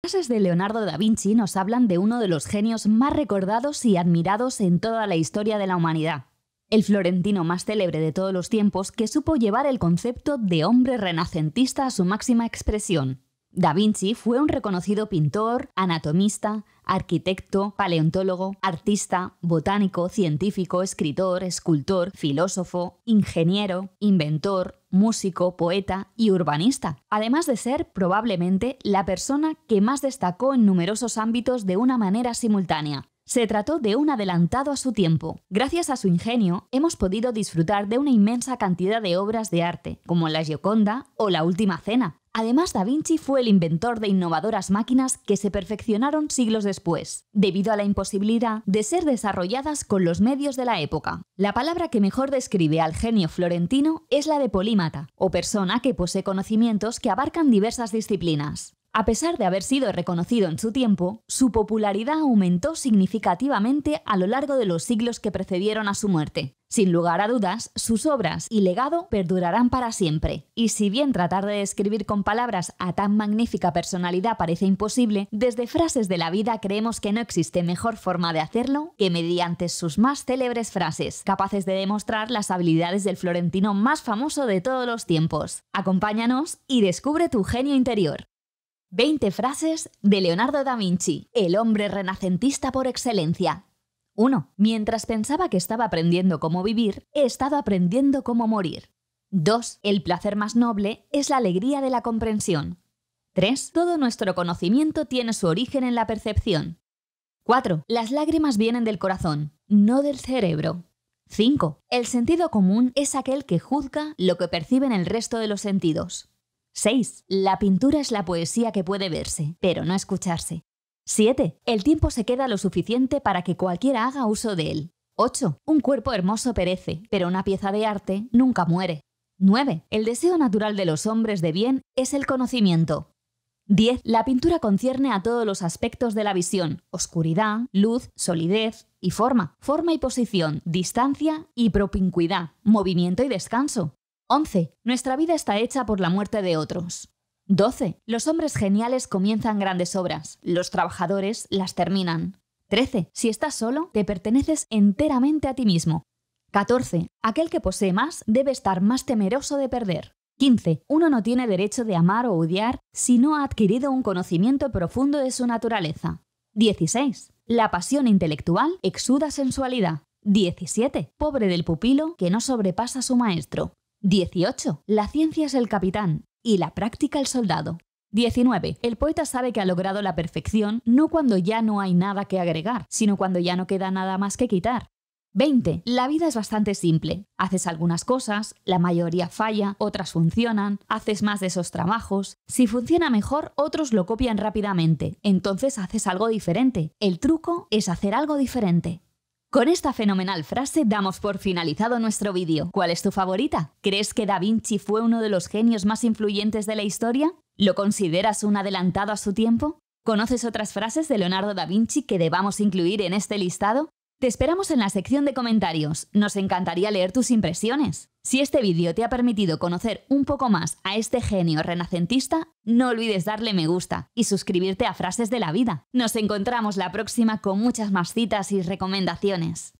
Las casas de Leonardo da Vinci nos hablan de uno de los genios más recordados y admirados en toda la historia de la humanidad, el florentino más célebre de todos los tiempos que supo llevar el concepto de hombre renacentista a su máxima expresión. Da Vinci fue un reconocido pintor, anatomista, arquitecto, paleontólogo, artista, botánico, científico, escritor, escultor, filósofo, ingeniero, inventor, músico, poeta y urbanista, además de ser probablemente la persona que más destacó en numerosos ámbitos de una manera simultánea, se trató de un adelantado a su tiempo. Gracias a su ingenio, hemos podido disfrutar de una inmensa cantidad de obras de arte, como la Gioconda o la Última Cena. Además, Da Vinci fue el inventor de innovadoras máquinas que se perfeccionaron siglos después, debido a la imposibilidad de ser desarrolladas con los medios de la época. La palabra que mejor describe al genio florentino es la de polímata, o persona que posee conocimientos que abarcan diversas disciplinas. A pesar de haber sido reconocido en su tiempo, su popularidad aumentó significativamente a lo largo de los siglos que precedieron a su muerte. Sin lugar a dudas, sus obras y legado perdurarán para siempre. Y si bien tratar de describir con palabras a tan magnífica personalidad parece imposible, desde frases de la vida creemos que no existe mejor forma de hacerlo que mediante sus más célebres frases, capaces de demostrar las habilidades del florentino más famoso de todos los tiempos. Acompáñanos y descubre tu genio interior. 20 frases de Leonardo da Vinci, el hombre renacentista por excelencia. 1. Mientras pensaba que estaba aprendiendo cómo vivir, he estado aprendiendo cómo morir. 2. El placer más noble es la alegría de la comprensión. 3. Todo nuestro conocimiento tiene su origen en la percepción. 4. Las lágrimas vienen del corazón, no del cerebro. 5. El sentido común es aquel que juzga lo que perciben el resto de los sentidos. 6. La pintura es la poesía que puede verse, pero no escucharse. 7. El tiempo se queda lo suficiente para que cualquiera haga uso de él. 8. Un cuerpo hermoso perece, pero una pieza de arte nunca muere. 9. El deseo natural de los hombres de bien es el conocimiento. 10. La pintura concierne a todos los aspectos de la visión, oscuridad, luz, solidez y forma, forma y posición, distancia y propincuidad, movimiento y descanso, 11. Nuestra vida está hecha por la muerte de otros. 12. Los hombres geniales comienzan grandes obras, los trabajadores las terminan. 13. Si estás solo, te perteneces enteramente a ti mismo. 14. Aquel que posee más debe estar más temeroso de perder. 15. Uno no tiene derecho de amar o odiar si no ha adquirido un conocimiento profundo de su naturaleza. 16. La pasión intelectual exuda sensualidad. 17. Pobre del pupilo que no sobrepasa a su maestro. 18. La ciencia es el capitán y la práctica el soldado. 19. El poeta sabe que ha logrado la perfección no cuando ya no hay nada que agregar, sino cuando ya no queda nada más que quitar. 20. La vida es bastante simple. Haces algunas cosas, la mayoría falla, otras funcionan, haces más de esos trabajos. Si funciona mejor, otros lo copian rápidamente. Entonces haces algo diferente. El truco es hacer algo diferente. Con esta fenomenal frase damos por finalizado nuestro vídeo. ¿Cuál es tu favorita? ¿Crees que Da Vinci fue uno de los genios más influyentes de la historia? ¿Lo consideras un adelantado a su tiempo? ¿Conoces otras frases de Leonardo da Vinci que debamos incluir en este listado? Te esperamos en la sección de comentarios, nos encantaría leer tus impresiones. Si este vídeo te ha permitido conocer un poco más a este genio renacentista, no olvides darle me gusta y suscribirte a Frases de la Vida. Nos encontramos la próxima con muchas más citas y recomendaciones.